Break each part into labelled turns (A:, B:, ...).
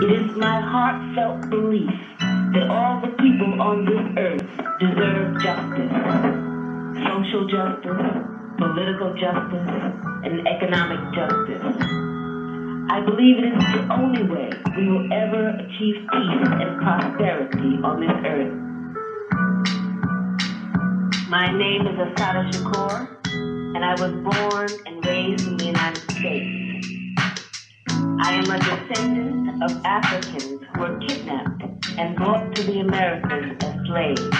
A: It is my heartfelt belief that all the people on this earth deserve justice. Social justice, political justice, and economic justice. I believe it is the only way we will ever achieve peace and prosperity on this earth. My name is Asada Shakur, and I was born and raised in the United States. I am a descendant of Africans who were kidnapped and brought to the Americas as slaves.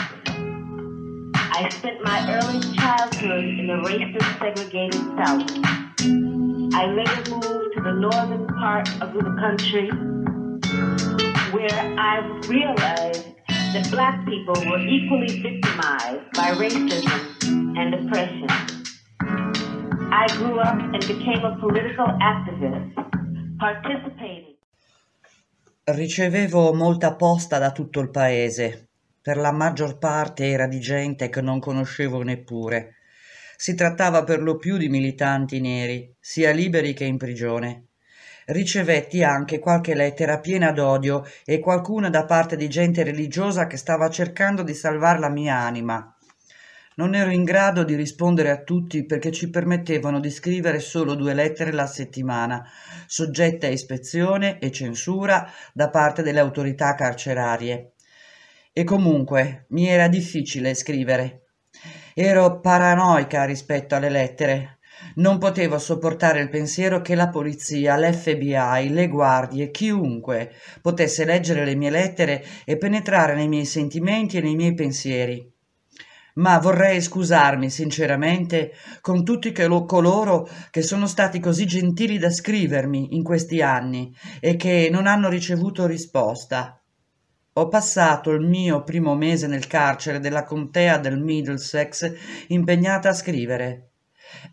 A: I spent my early childhood in the racist segregated South. I later moved to the northern part of the country where I realized that black people were equally victimized by racism and oppression. I grew up and became a political activist Ricevevo molta posta da tutto il paese. Per la maggior parte era di gente che non conoscevo neppure. Si trattava per lo più di militanti neri, sia liberi che in prigione. Ricevetti anche qualche lettera piena d'odio e qualcuna da parte di gente religiosa che stava cercando di salvare la mia anima, non ero in grado di rispondere a tutti perché ci permettevano di scrivere solo due lettere la settimana, soggette a ispezione e censura da parte delle autorità carcerarie. E comunque mi era difficile scrivere. Ero paranoica rispetto alle lettere. Non potevo sopportare il pensiero che la polizia, l'FBI, le guardie, chiunque potesse leggere le mie lettere e penetrare nei miei sentimenti e nei miei pensieri ma vorrei scusarmi sinceramente con tutti che lo, coloro che sono stati così gentili da scrivermi in questi anni e che non hanno ricevuto risposta. Ho passato il mio primo mese nel carcere della contea del Middlesex impegnata a scrivere.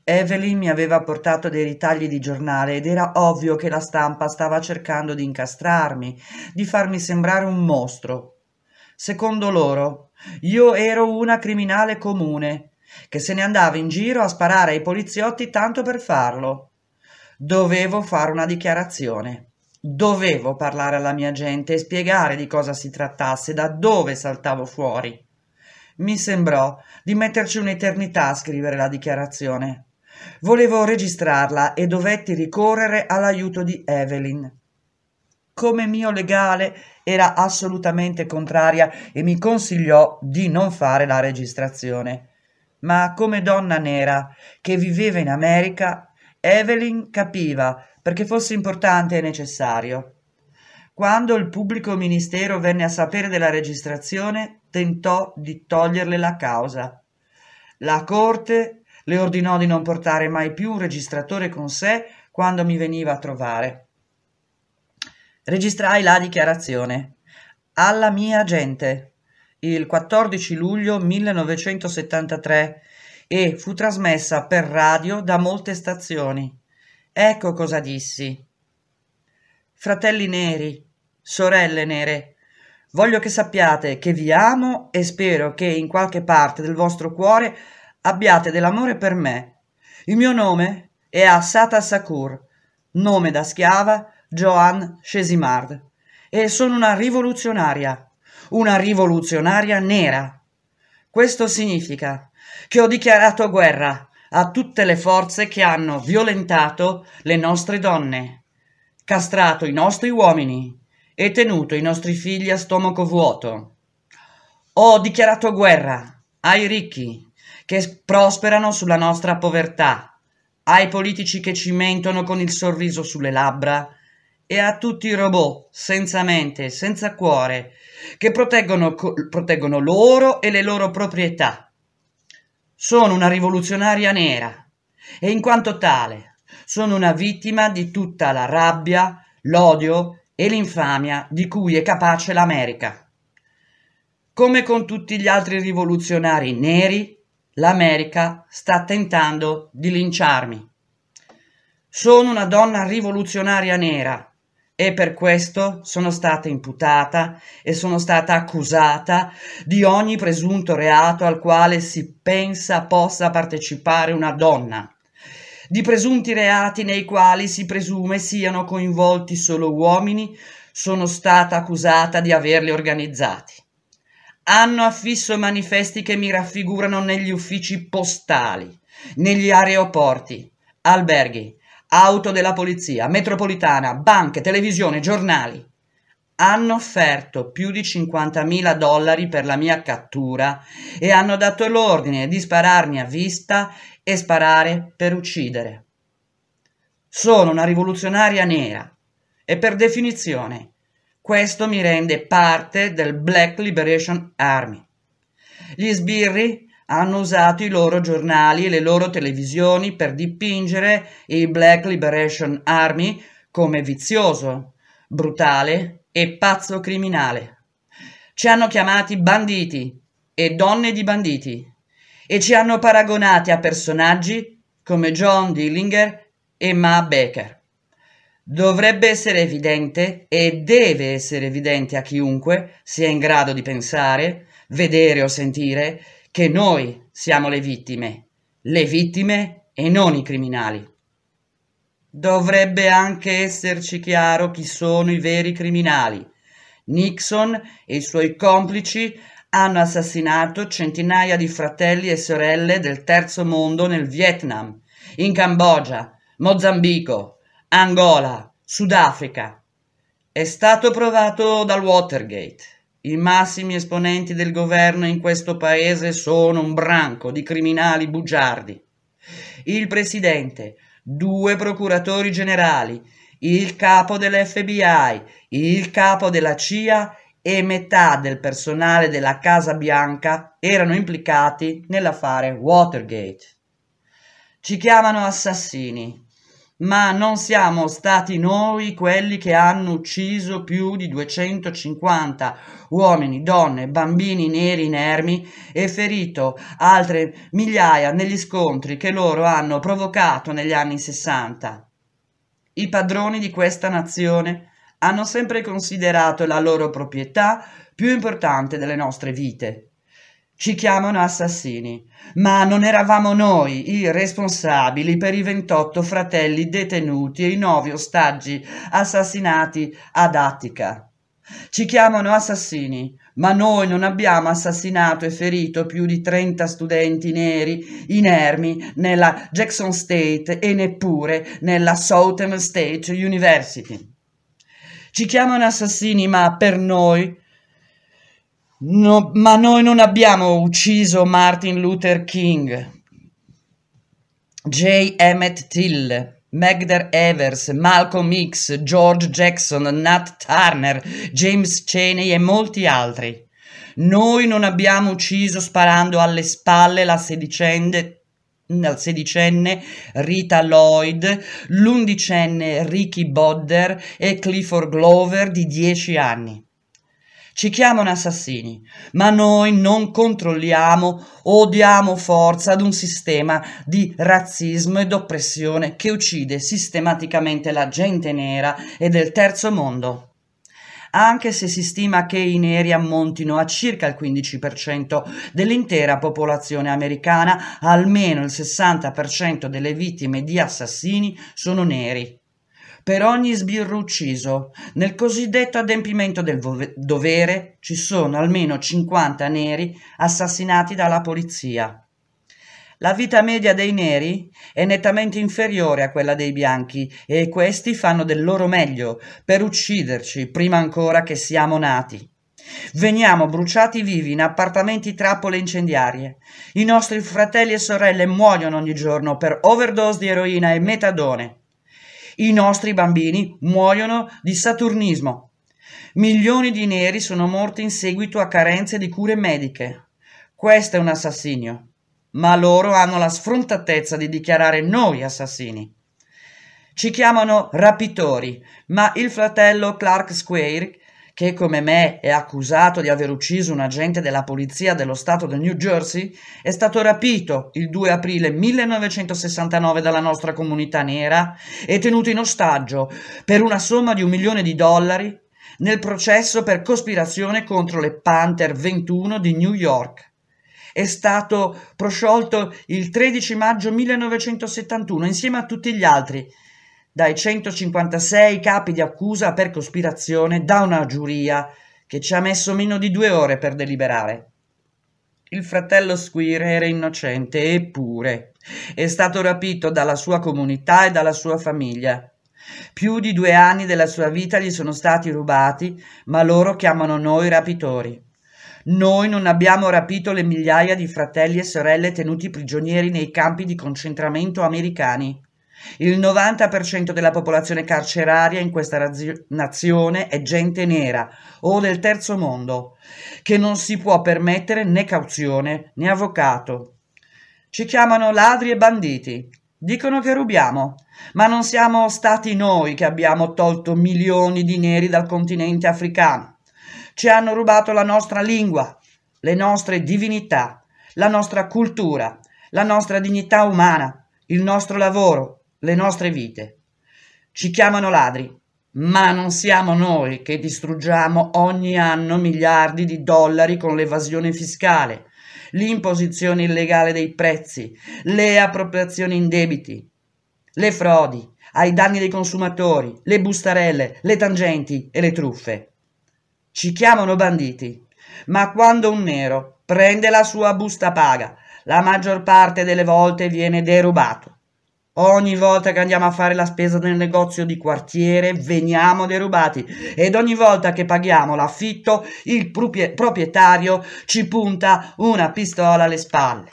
A: Evelyn mi aveva portato dei ritagli di giornale ed era ovvio che la stampa stava cercando di incastrarmi, di farmi sembrare un mostro, Secondo loro, io ero una criminale comune, che se ne andava in giro a sparare ai poliziotti tanto per farlo. Dovevo fare una dichiarazione. Dovevo parlare alla mia gente e spiegare di cosa si trattasse, da dove saltavo fuori. Mi sembrò di metterci un'eternità a scrivere la dichiarazione. Volevo registrarla e dovetti ricorrere all'aiuto di Evelyn come mio legale era assolutamente contraria e mi consigliò di non fare la registrazione. Ma come donna nera che viveva in America, Evelyn capiva perché fosse importante e necessario. Quando il pubblico ministero venne a sapere della registrazione, tentò di toglierle la causa. La corte le ordinò di non portare mai più un registratore con sé quando mi veniva a trovare. Registrai la dichiarazione. Alla mia gente, il 14 luglio 1973, e fu trasmessa per radio da molte stazioni. Ecco cosa dissi. Fratelli neri, sorelle nere, voglio che sappiate che vi amo e spero che in qualche parte del vostro cuore abbiate dell'amore per me. Il mio nome è Asata Sakur, nome da schiava Joan Chesimard e sono una rivoluzionaria, una rivoluzionaria nera. Questo significa che ho dichiarato guerra a tutte le forze che hanno violentato le nostre donne, castrato i nostri uomini e tenuto i nostri figli a stomaco vuoto. Ho dichiarato guerra ai ricchi che prosperano sulla nostra povertà, ai politici che ci mentono con il sorriso sulle labbra e a tutti i robot, senza mente, senza cuore, che proteggono, proteggono loro e le loro proprietà. Sono una rivoluzionaria nera e in quanto tale sono una vittima di tutta la rabbia, l'odio e l'infamia di cui è capace l'America. Come con tutti gli altri rivoluzionari neri, l'America sta tentando di linciarmi. Sono una donna rivoluzionaria nera e per questo sono stata imputata e sono stata accusata di ogni presunto reato al quale si pensa possa partecipare una donna, di presunti reati nei quali si presume siano coinvolti solo uomini, sono stata accusata di averli organizzati. Hanno affisso manifesti che mi raffigurano negli uffici postali, negli aeroporti, alberghi, auto della polizia, metropolitana, banche, televisione, giornali. Hanno offerto più di 50.000 dollari per la mia cattura e hanno dato l'ordine di spararmi a vista e sparare per uccidere. Sono una rivoluzionaria nera e per definizione questo mi rende parte del Black Liberation Army. Gli sbirri hanno usato i loro giornali e le loro televisioni per dipingere il Black Liberation Army come vizioso, brutale e pazzo criminale. Ci hanno chiamati banditi e donne di banditi e ci hanno paragonati a personaggi come John Dillinger e Ma Baker. Dovrebbe essere evidente e deve essere evidente a chiunque sia in grado di pensare, vedere o sentire che noi siamo le vittime, le vittime e non i criminali. Dovrebbe anche esserci chiaro chi sono i veri criminali. Nixon e i suoi complici hanno assassinato centinaia di fratelli e sorelle del terzo mondo nel Vietnam, in Cambogia, Mozambico, Angola, Sudafrica. È stato provato dal Watergate. I massimi esponenti del governo in questo paese sono un branco di criminali bugiardi. Il presidente, due procuratori generali, il capo dell'FBI, il capo della CIA e metà del personale della Casa Bianca erano implicati nell'affare Watergate. Ci chiamano assassini, ma non siamo stati noi quelli che hanno ucciso più di 250 uomini, donne, bambini neri inermi e ferito altre migliaia negli scontri che loro hanno provocato negli anni 60. I padroni di questa nazione hanno sempre considerato la loro proprietà più importante delle nostre vite. Ci chiamano assassini, ma non eravamo noi i responsabili per i 28 fratelli detenuti e i 9 ostaggi assassinati ad Attica. Ci chiamano assassini, ma noi non abbiamo assassinato e ferito più di 30 studenti neri inermi nella Jackson State e neppure nella Southern State University. Ci chiamano assassini, ma per noi No, ma noi non abbiamo ucciso Martin Luther King, J. Emmett Till, Magder Evers, Malcolm X, George Jackson, Nat Turner, James Cheney e molti altri. Noi non abbiamo ucciso sparando alle spalle la sedicenne, la sedicenne Rita Lloyd, l'undicenne Ricky Bodder e Clifford Glover di dieci anni ci chiamano assassini, ma noi non controlliamo o diamo forza ad un sistema di razzismo ed oppressione che uccide sistematicamente la gente nera e del terzo mondo anche se si stima che i neri ammontino a circa il 15% dell'intera popolazione americana, almeno il 60% delle vittime di assassini sono neri per ogni sbirro ucciso. Nel cosiddetto adempimento del dovere ci sono almeno 50 neri assassinati dalla polizia. La vita media dei neri è nettamente inferiore a quella dei bianchi e questi fanno del loro meglio per ucciderci prima ancora che siamo nati. Veniamo bruciati vivi in appartamenti trappole incendiarie. I nostri fratelli e sorelle muoiono ogni giorno per overdose di eroina e metadone. I nostri bambini muoiono di saturnismo. Milioni di neri sono morti in seguito a carenze di cure mediche. Questo è un assassinio. Ma loro hanno la sfrontatezza di dichiarare noi assassini. Ci chiamano rapitori, ma il fratello Clark Square che come me è accusato di aver ucciso un agente della polizia dello Stato del New Jersey, è stato rapito il 2 aprile 1969 dalla nostra comunità nera e tenuto in ostaggio per una somma di un milione di dollari nel processo per cospirazione contro le Panther 21 di New York. È stato prosciolto il 13 maggio 1971 insieme a tutti gli altri dai 156 capi di accusa per cospirazione da una giuria che ci ha messo meno di due ore per deliberare. Il fratello Squire era innocente, eppure è stato rapito dalla sua comunità e dalla sua famiglia. Più di due anni della sua vita gli sono stati rubati, ma loro chiamano noi rapitori. Noi non abbiamo rapito le migliaia di fratelli e sorelle tenuti prigionieri nei campi di concentramento americani. Il 90% della popolazione carceraria in questa razio- nazione è gente nera o del terzo mondo, che non si può permettere né cauzione né avvocato. Ci chiamano ladri e banditi. Dicono che rubiamo, ma non siamo stati noi che abbiamo tolto milioni di neri dal continente africano. Ci hanno rubato la nostra lingua, le nostre divinità, la nostra cultura, la nostra dignità umana, il nostro lavoro, le nostre vite. Ci chiamano ladri, ma non siamo noi che distruggiamo ogni anno miliardi di dollari con l'evasione fiscale, l'imposizione illegale dei prezzi, le appropriazioni in debiti, le frodi ai danni dei consumatori, le bustarelle, le tangenti e le truffe. Ci chiamano banditi, ma quando un nero prende la sua busta paga, la maggior parte delle volte viene derubato Ogni volta che andiamo a fare la spesa nel negozio di quartiere veniamo derubati ed ogni volta che paghiamo l'affitto il proprietario ci punta una pistola alle spalle.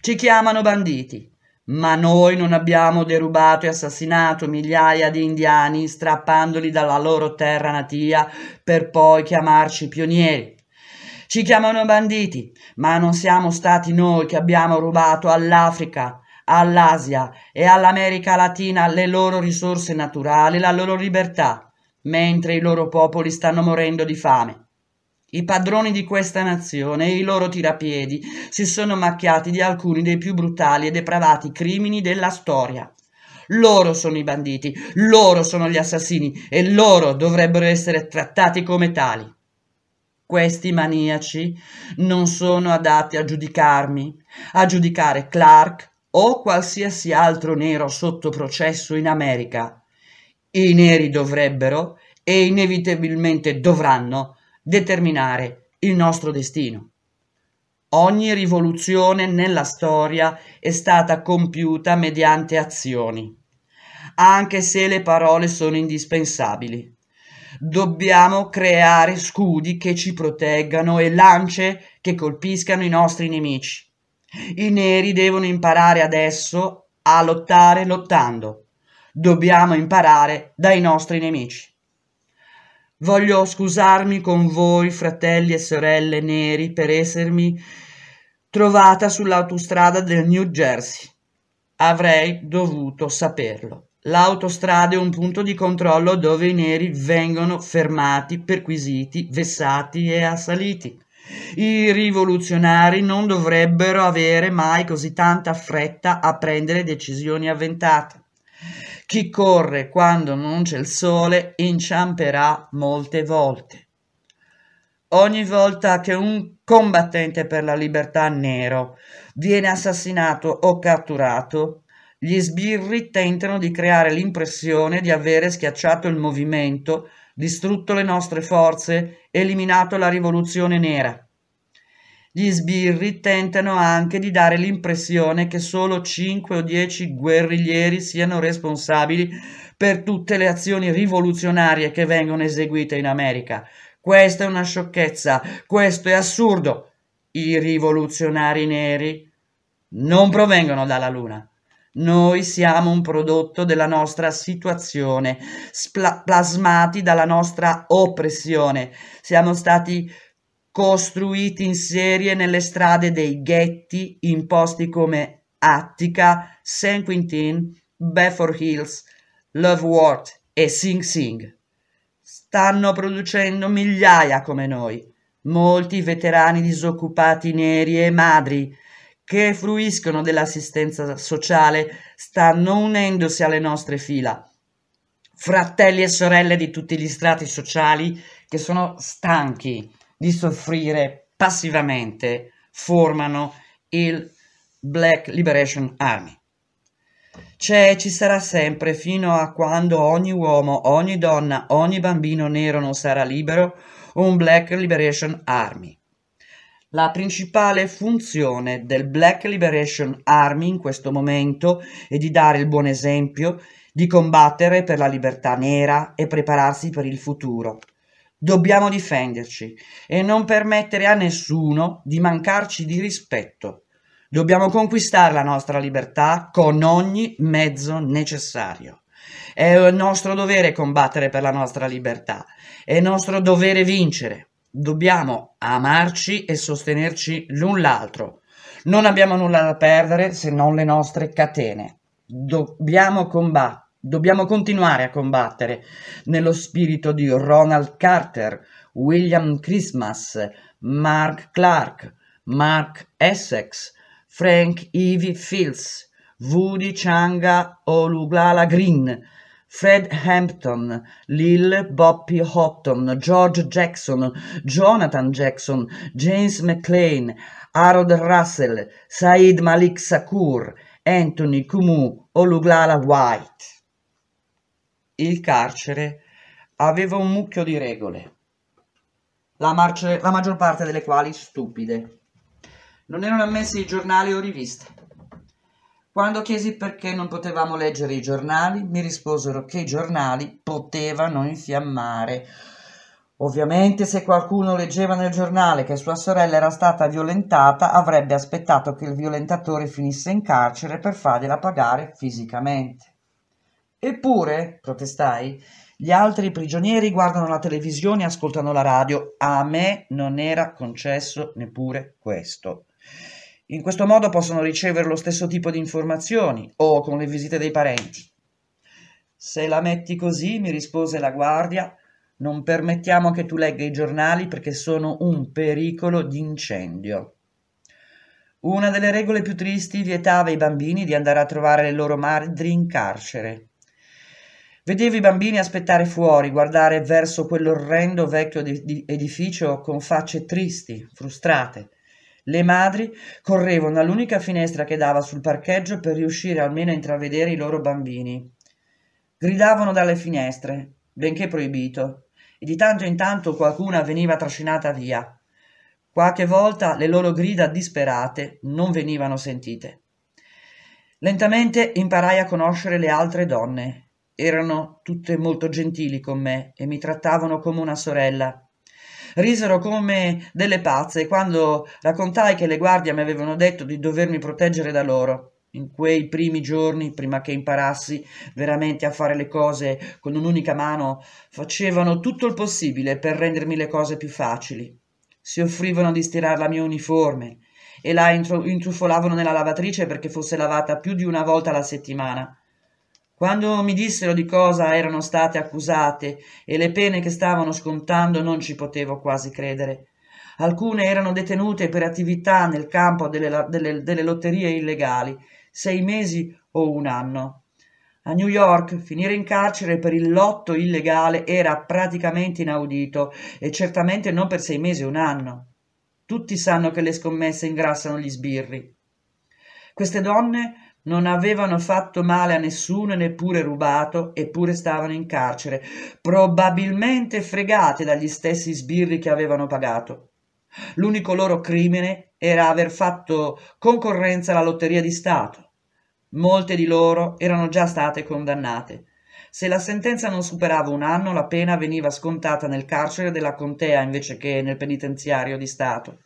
A: Ci chiamano banditi, ma noi non abbiamo derubato e assassinato migliaia di indiani strappandoli dalla loro terra natia per poi chiamarci pionieri. Ci chiamano banditi, ma non siamo stati noi che abbiamo rubato all'Africa all'Asia e all'America Latina le loro risorse naturali, la loro libertà, mentre i loro popoli stanno morendo di fame. I padroni di questa nazione e i loro tirapiedi si sono macchiati di alcuni dei più brutali e depravati crimini della storia. Loro sono i banditi, loro sono gli assassini e loro dovrebbero essere trattati come tali. Questi maniaci non sono adatti a giudicarmi, a giudicare Clark, o qualsiasi altro nero sotto processo in America. I neri dovrebbero e inevitabilmente dovranno determinare il nostro destino. Ogni rivoluzione nella storia è stata compiuta mediante azioni, anche se le parole sono indispensabili. Dobbiamo creare scudi che ci proteggano e lance che colpiscano i nostri nemici. I neri devono imparare adesso a lottare lottando. Dobbiamo imparare dai nostri nemici. Voglio scusarmi con voi, fratelli e sorelle neri, per essermi trovata sull'autostrada del New Jersey. Avrei dovuto saperlo. L'autostrada è un punto di controllo dove i neri vengono fermati, perquisiti, vessati e assaliti. I rivoluzionari non dovrebbero avere mai così tanta fretta a prendere decisioni avventate. Chi corre quando non c'è il sole inciamperà molte volte. Ogni volta che un combattente per la libertà nero viene assassinato o catturato, gli sbirri tentano di creare l'impressione di avere schiacciato il movimento distrutto le nostre forze, eliminato la rivoluzione nera. Gli sbirri tentano anche di dare l'impressione che solo 5 o 10 guerriglieri siano responsabili per tutte le azioni rivoluzionarie che vengono eseguite in America. Questa è una sciocchezza, questo è assurdo. I rivoluzionari neri non provengono dalla Luna. Noi siamo un prodotto della nostra situazione, spla- plasmati dalla nostra oppressione. Siamo stati costruiti in serie nelle strade dei ghetti in posti come Attica, St. Quentin, Bedford Hills, Loveworth e Sing Sing. Stanno producendo migliaia come noi, molti veterani disoccupati neri e madri che fruiscono dell'assistenza sociale stanno unendosi alle nostre fila. Fratelli e sorelle di tutti gli strati sociali che sono stanchi di soffrire passivamente formano il Black Liberation Army. C'è cioè, e ci sarà sempre fino a quando ogni uomo, ogni donna, ogni bambino nero non sarà libero un Black Liberation Army la principale funzione del Black Liberation Army in questo momento è di dare il buon esempio, di combattere per la libertà nera e prepararsi per il futuro. Dobbiamo difenderci e non permettere a nessuno di mancarci di rispetto. Dobbiamo conquistare la nostra libertà con ogni mezzo necessario. È il nostro dovere combattere per la nostra libertà, è nostro dovere vincere. Dobbiamo amarci e sostenerci l'un l'altro. Non abbiamo nulla da perdere se non le nostre catene. Dobbiamo combattere. Dobbiamo continuare a combattere nello spirito di Ronald Carter, William Christmas, Mark Clark, Mark Essex, Frank Ivy Fields, Woody Changa Oluglala Green, Fred Hampton, Lil Bobby Houghton, George Jackson, Jonathan Jackson, James McLean, Harold Russell, Said Malik Sakur, Anthony Kumu Oluglala White. Il carcere aveva un mucchio di regole, la, la maggior parte delle quali stupide. Non erano ammessi giornali o riviste. Quando chiesi perché non potevamo leggere i giornali, mi risposero che i giornali potevano infiammare. Ovviamente se qualcuno leggeva nel giornale che sua sorella era stata violentata, avrebbe aspettato che il violentatore finisse in carcere per fargliela pagare fisicamente. Eppure, protestai, gli altri prigionieri guardano la televisione e ascoltano la radio. A me non era concesso neppure questo. In questo modo possono ricevere lo stesso tipo di informazioni o con le visite dei parenti. Se la metti così, mi rispose la guardia, non permettiamo che tu legga i giornali perché sono un pericolo di incendio. Una delle regole più tristi vietava ai bambini di andare a trovare le loro madri in carcere. Vedevo i bambini aspettare fuori, guardare verso quell'orrendo vecchio edificio con facce tristi, frustrate, le madri correvano all'unica finestra che dava sul parcheggio per riuscire almeno a intravedere i loro bambini. Gridavano dalle finestre, benché proibito, e di tanto in tanto qualcuna veniva trascinata via. Qualche volta le loro grida disperate non venivano sentite. Lentamente imparai a conoscere le altre donne. Erano tutte molto gentili con me e mi trattavano come una sorella risero come delle pazze quando raccontai che le guardie mi avevano detto di dovermi proteggere da loro. In quei primi giorni, prima che imparassi veramente a fare le cose con un'unica mano, facevano tutto il possibile per rendermi le cose più facili. Si offrivano di stirare la mia uniforme e la intru- intrufolavano nella lavatrice perché fosse lavata più di una volta alla settimana. Quando mi dissero di cosa erano state accusate e le pene che stavano scontando non ci potevo quasi credere. Alcune erano detenute per attività nel campo delle, delle, delle lotterie illegali, sei mesi o un anno. A New York finire in carcere per il lotto illegale era praticamente inaudito e certamente non per sei mesi o un anno. Tutti sanno che le scommesse ingrassano gli sbirri. Queste donne non avevano fatto male a nessuno e neppure rubato, eppure stavano in carcere, probabilmente fregate dagli stessi sbirri che avevano pagato. L'unico loro crimine era aver fatto concorrenza alla lotteria di Stato. Molte di loro erano già state condannate. Se la sentenza non superava un anno, la pena veniva scontata nel carcere della contea invece che nel penitenziario di Stato.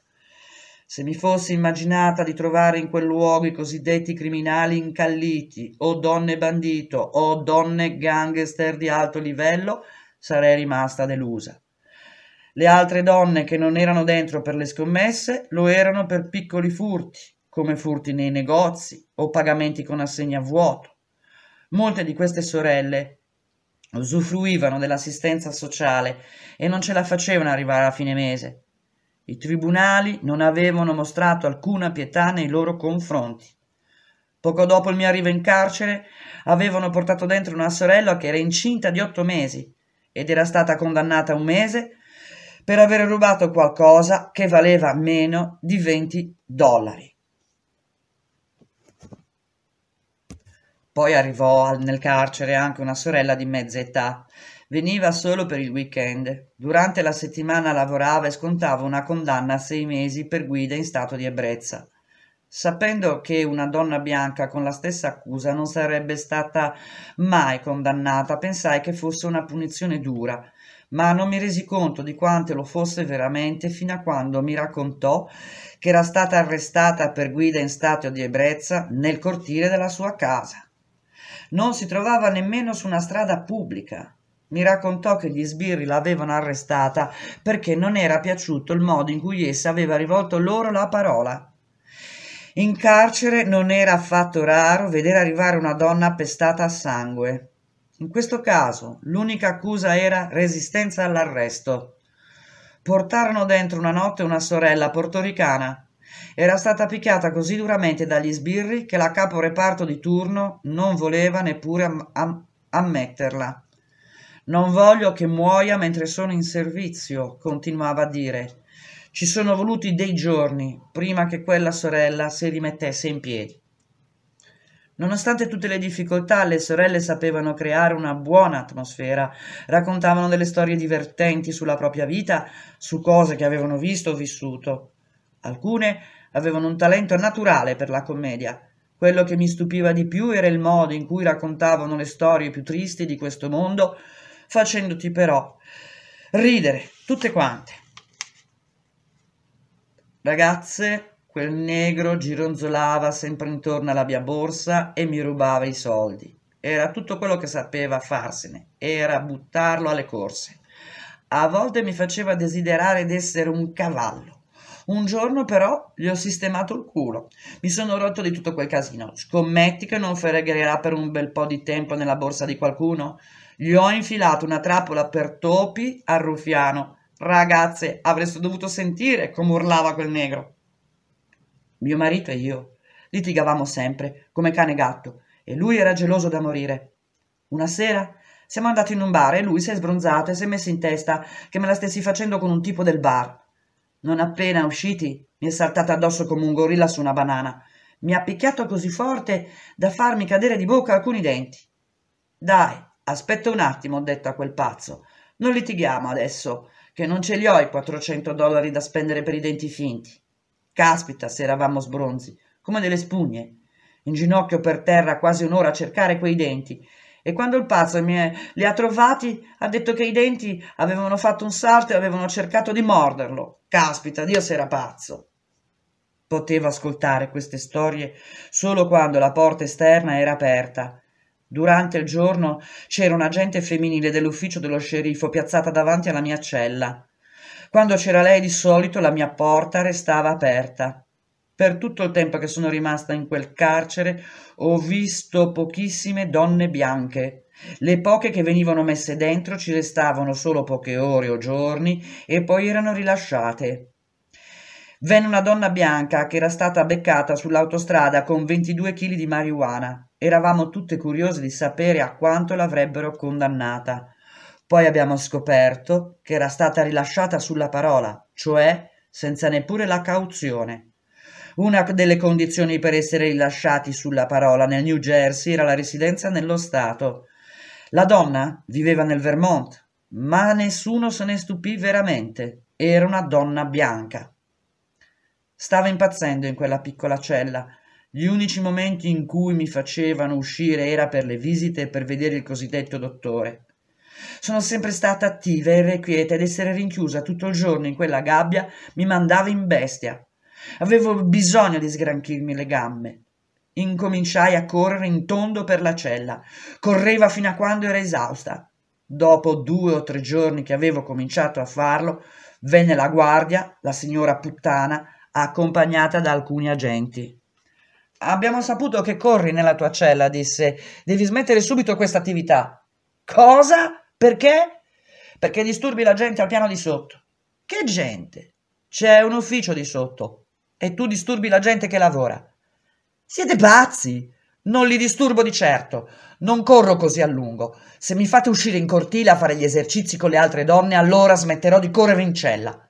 A: Se mi fossi immaginata di trovare in quel luogo i cosiddetti criminali incalliti, o donne bandito, o donne gangster di alto livello, sarei rimasta delusa. Le altre donne che non erano dentro per le scommesse lo erano per piccoli furti, come furti nei negozi o pagamenti con assegna a vuoto. Molte di queste sorelle usufruivano dell'assistenza sociale e non ce la facevano arrivare a fine mese. I tribunali non avevano mostrato alcuna pietà nei loro confronti. Poco dopo il mio arrivo in carcere avevano portato dentro una sorella che era incinta di otto mesi ed era stata condannata a un mese per aver rubato qualcosa che valeva meno di 20 dollari. Poi arrivò nel carcere anche una sorella di mezza età. Veniva solo per il weekend. Durante la settimana lavorava e scontava una condanna a sei mesi per guida in stato di ebbrezza. Sapendo che una donna bianca con la stessa accusa non sarebbe stata mai condannata, pensai che fosse una punizione dura, ma non mi resi conto di quante lo fosse veramente fino a quando mi raccontò che era stata arrestata per guida in stato di ebbrezza nel cortile della sua casa. Non si trovava nemmeno su una strada pubblica. Mi raccontò che gli sbirri l'avevano arrestata perché non era piaciuto il modo in cui essa aveva rivolto loro la parola. In carcere non era affatto raro vedere arrivare una donna appestata a sangue. In questo caso l'unica accusa era resistenza all'arresto. Portarono dentro una notte una sorella portoricana era stata picchiata così duramente dagli sbirri che la capo reparto di turno non voleva neppure am am ammetterla. Non voglio che muoia mentre sono in servizio, continuava a dire. Ci sono voluti dei giorni prima che quella sorella si rimettesse in piedi. Nonostante tutte le difficoltà, le sorelle sapevano creare una buona atmosfera, raccontavano delle storie divertenti sulla propria vita, su cose che avevano visto o vissuto. Alcune avevano un talento naturale per la commedia. Quello che mi stupiva di più era il modo in cui raccontavano le storie più tristi di questo mondo, facendoti però ridere, tutte quante. Ragazze, quel negro gironzolava sempre intorno alla mia borsa e mi rubava i soldi. Era tutto quello che sapeva farsene, era buttarlo alle corse. A volte mi faceva desiderare d'essere un cavallo. Un giorno però gli ho sistemato il culo. Mi sono rotto di tutto quel casino. Scommetti che non fregherà per un bel po' di tempo nella borsa di qualcuno? Gli ho infilato una trappola per topi al rufiano. Ragazze, avreste dovuto sentire come urlava quel negro. Mio marito e io litigavamo sempre, come cane e gatto, e lui era geloso da morire. Una sera siamo andati in un bar e lui si è sbronzato e si è messo in testa che me la stessi facendo con un tipo del bar. Non appena usciti, mi è saltata addosso come un gorilla su una banana. Mi ha picchiato così forte da farmi cadere di bocca alcuni denti. Dai, aspetta un attimo, ho detto a quel pazzo. Non litighiamo adesso, che non ce li ho i 400 dollari da spendere per i denti finti. Caspita, se eravamo sbronzi, come delle spugne. In ginocchio per terra quasi un'ora a cercare quei denti e quando il pazzo è, li ha trovati ha detto che i denti avevano fatto un salto e avevano cercato di morderlo. Caspita, Dio se era pazzo. Poteva ascoltare queste storie solo quando la porta esterna era aperta. Durante il giorno c'era un agente femminile dell'ufficio dello sceriffo piazzata davanti alla mia cella. Quando c'era lei di solito la mia porta restava aperta. Per tutto il tempo che sono rimasta in quel carcere ho visto pochissime donne bianche. Le poche che venivano messe dentro ci restavano solo poche ore o giorni e poi erano rilasciate. Venne una donna bianca che era stata beccata sull'autostrada con 22 kg di marijuana. Eravamo tutte curiose di sapere a quanto l'avrebbero condannata. Poi abbiamo scoperto che era stata rilasciata sulla parola, cioè senza neppure la cauzione. Una delle condizioni per essere rilasciati sulla parola nel New Jersey era la residenza nello Stato. La donna viveva nel Vermont, ma nessuno se ne stupì veramente. Era una donna bianca. Stava impazzendo in quella piccola cella. Gli unici momenti in cui mi facevano uscire era per le visite e per vedere il cosiddetto dottore. Sono sempre stata attiva e irrequieta ed essere rinchiusa tutto il giorno in quella gabbia mi mandava in bestia. Avevo bisogno di sgranchirmi le gambe. Incominciai a correre in tondo per la cella. Correva fino a quando era esausta. Dopo due o tre giorni che avevo cominciato a farlo, venne la guardia, la signora puttana, accompagnata da alcuni agenti. Abbiamo saputo che corri nella tua cella, disse. Devi smettere subito questa attività. Cosa? Perché? Perché disturbi la gente al piano di sotto. Che gente? C'è un ufficio di sotto e tu disturbi la gente che lavora. Siete pazzi! Non li disturbo di certo, non corro così a lungo. Se mi fate uscire in cortile a fare gli esercizi con le altre donne, allora smetterò di correre in cella.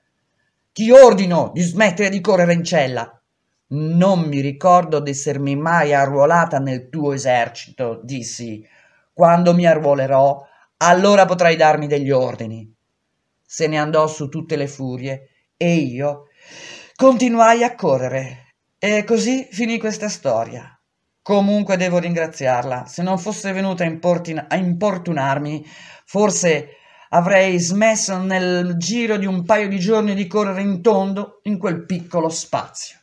A: Ti ordino di smettere di correre in cella. Non mi ricordo d'essermi mai arruolata nel tuo esercito, dissi. Quando mi arruolerò, allora potrai darmi degli ordini. Se ne andò su tutte le furie e io Continuai a correre e così finì questa storia. Comunque devo ringraziarla, se non fosse venuta a importunarmi, forse avrei smesso nel giro di un paio di giorni di correre in tondo in quel piccolo spazio.